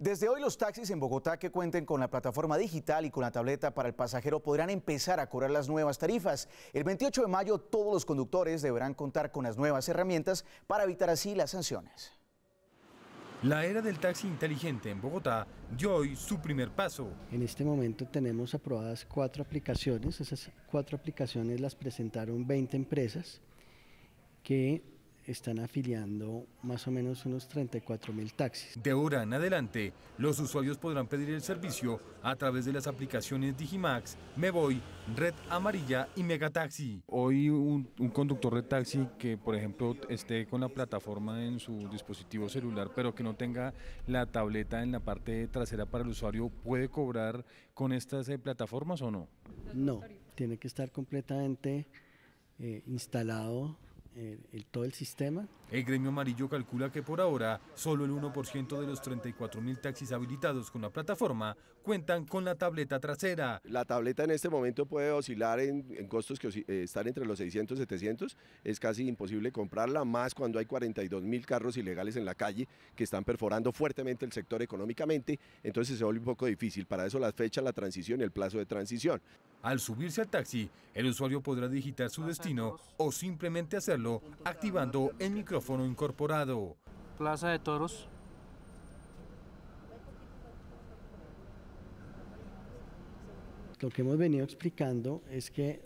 Desde hoy los taxis en Bogotá que cuenten con la plataforma digital y con la tableta para el pasajero podrán empezar a cobrar las nuevas tarifas. El 28 de mayo todos los conductores deberán contar con las nuevas herramientas para evitar así las sanciones. La era del taxi inteligente en Bogotá dio hoy su primer paso. En este momento tenemos aprobadas cuatro aplicaciones. Esas cuatro aplicaciones las presentaron 20 empresas que están afiliando más o menos unos 34 mil taxis. De ahora en adelante, los usuarios podrán pedir el servicio a través de las aplicaciones Digimax, Voy, Red Amarilla y Megataxi. Hoy un, conductor de taxi que, por ejemplo, esté con la plataforma en su dispositivo celular, pero que no tenga la tableta en la parte trasera para el usuario, ¿puede cobrar con estas eh, plataformas o no? No, tiene que estar completamente eh, instalado el, todo el sistema. El gremio amarillo calcula que por ahora solo el 1% de los 34.000 taxis habilitados con la plataforma cuentan con la tableta trasera. La tableta en este momento puede oscilar en, costos que eh, están entre los 600 y 700. Es casi imposible comprarla, más cuando hay 42.000 carros ilegales en la calle que están perforando fuertemente el sector económicamente. Entonces se vuelve un poco difícil. Para eso la fecha, la transición el plazo de transición. Al subirse al taxi, el usuario podrá digitar su destino o simplemente hacer activando el micrófono incorporado. Plaza de Toros. Lo que hemos venido explicando es que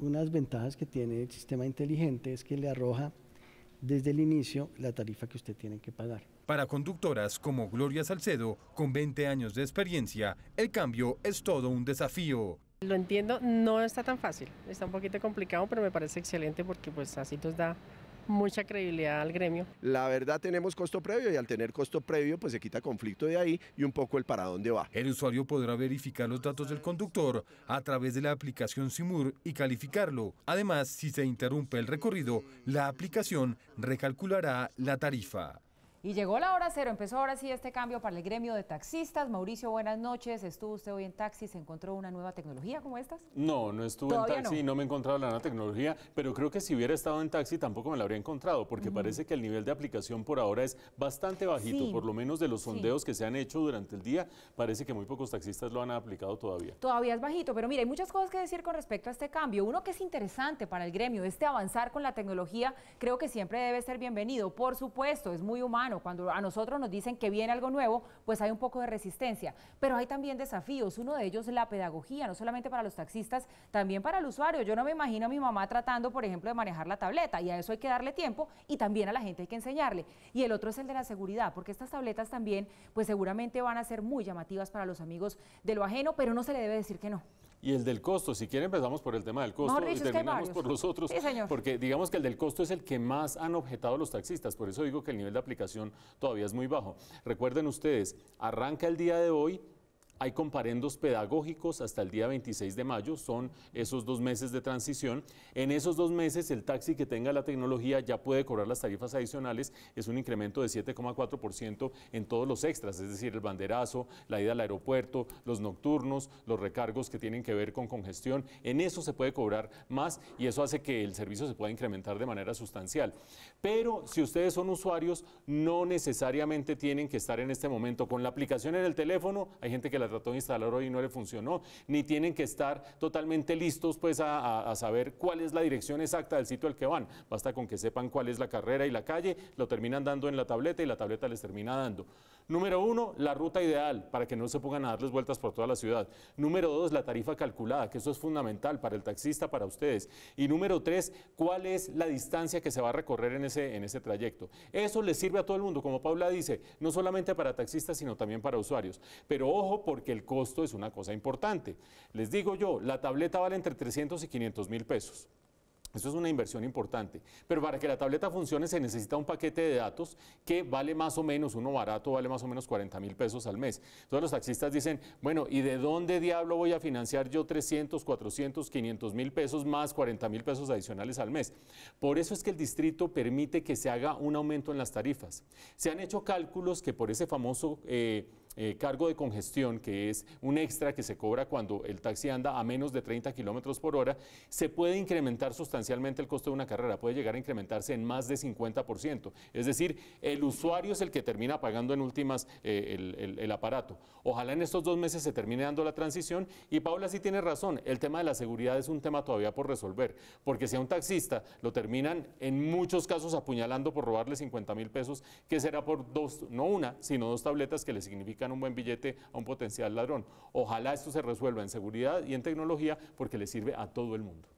unas ventajas que tiene el sistema inteligente es que le arroja desde el inicio la tarifa que usted tiene que pagar. Para conductoras como Gloria Salcedo, con 20 años de experiencia, el cambio es todo un desafío. Lo entiendo, no está tan fácil, está un poquito complicado, pero me parece excelente porque pues así nos da mucha credibilidad al gremio. La verdad tenemos costo previo y al tener costo previo pues se quita conflicto de ahí y un poco el para dónde va. El usuario podrá verificar los datos del conductor a través de la aplicación Simur y calificarlo. Además, si se interrumpe el recorrido, la aplicación recalculará la tarifa. Y llegó la hora cero, empezó ahora sí este cambio para el gremio de taxistas. Mauricio, buenas noches. ¿Estuvo usted hoy en taxi? ¿Se encontró una nueva tecnología como estas? No, no estuve en taxi, no? me he encontrado la nueva tecnología, pero creo que si hubiera estado en taxi tampoco me la habría encontrado, porque parece que el nivel de aplicación por ahora es bastante bajito, por lo menos de los sondeos que se han hecho durante el día, parece que muy pocos taxistas lo han aplicado todavía. Todavía es bajito, pero mira, hay muchas cosas que decir con respecto a este cambio. Uno que es interesante para el gremio, este avanzar con la tecnología, creo que siempre debe ser bienvenido. Por supuesto, es muy humano cuando a nosotros nos dicen que viene algo nuevo, pues hay un poco de resistencia. Pero hay también desafíos. Uno de ellos es la pedagogía, no solamente para los taxistas, también para el usuario. Yo no me imagino a mi mamá tratando, por ejemplo, de manejar la tableta y a eso hay que darle tiempo y también a la gente hay que enseñarle. Y el otro es el de la seguridad, porque estas tabletas también, pues seguramente van a ser muy llamativas para los amigos de lo ajeno, pero no se le debe decir que no y el del costo. Si quieren empezamos por el tema del costo y terminamos por los otros, porque digamos que el del costo es el que más han objetado los taxistas, por eso digo que el nivel de aplicación todavía es muy bajo. Recuerden ustedes, arranca el día de hoy hay comparendos pedagógicos hasta el día 26 de mayo, son esos dos meses de transición. En esos dos meses, el taxi que tenga la tecnología ya puede cobrar las tarifas adicionales, es un incremento de 7,4% en todos los extras, es decir, el banderazo, la ida al aeropuerto, los nocturnos, los recargos que tienen que ver con congestión. En eso se puede cobrar más y eso hace que el servicio se pueda incrementar de manera sustancial. Pero si ustedes son usuarios, no necesariamente tienen que estar en este momento con la aplicación en el teléfono, hay gente que la trató de instalar hoy y no le funcionó, ni tienen que estar totalmente listos pues a saber cuál es la dirección exacta del sitio al que van. Basta con que sepan cuál es la carrera y la calle, lo terminan dando en la tableta y la tableta les termina dando. Número uno, la ruta ideal, para que no se pongan a darles vueltas por toda la ciudad. Número dos, la tarifa calculada, que eso es fundamental para el taxista, para ustedes. Y número tres, cuál es la distancia que se va a recorrer en ese, en ese trayecto. Eso les sirve a todo el mundo, como Paula dice, no solamente para taxistas, sino también para usuarios. Pero ojo, porque el costo es una cosa importante. Les digo yo, la tableta vale entre 300 y 500 mil pesos. Eso es una inversión importante. Pero para que la tableta funcione se necesita un paquete de datos que vale más o menos, uno barato vale más o menos 40 mil pesos al mes. Entonces los taxistas dicen, bueno, ¿y de dónde diablo voy a financiar yo 300, 400, 500 mil pesos más 40 mil pesos adicionales al mes? Por eso es que el distrito permite que se haga un aumento en las tarifas. Se han hecho cálculos que por ese famoso... Eh, eh, cargo de congestión, que es un extra que se cobra cuando el taxi anda a menos de 30 kilómetros por hora, se puede incrementar sustancialmente el costo de una carrera, puede llegar a incrementarse en más de 50%. Es decir, el usuario es el que termina pagando en últimas eh, el, aparato. Ojalá en estos dos meses se termine dando la transición y Paula sí tiene razón, el tema de la seguridad es un tema todavía por resolver, porque si a un taxista lo terminan en muchos casos apuñalando por robarle 50 mil pesos, que será por dos, no una, sino dos tabletas que le significan un buen billete a un potencial ladrón. Ojalá esto se resuelva en seguridad y en tecnología porque le sirve a todo el mundo.